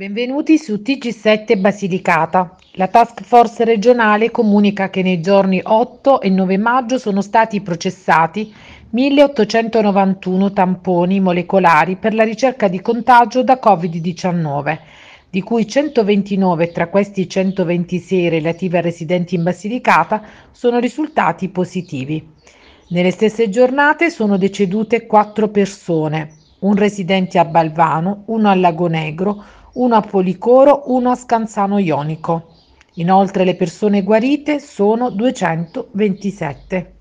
Benvenuti su TG7 Basilicata. La task force regionale comunica che nei giorni 8 e 9 maggio sono stati processati 1891 tamponi molecolari per la ricerca di contagio da Covid-19, di cui 129 tra questi 126 relativi a residenti in Basilicata sono risultati positivi. Nelle stesse giornate sono decedute 4 persone, un residente a Balvano, uno a Lago Negro, uno a Policoro, uno a Scanzano Ionico. Inoltre le persone guarite sono 227.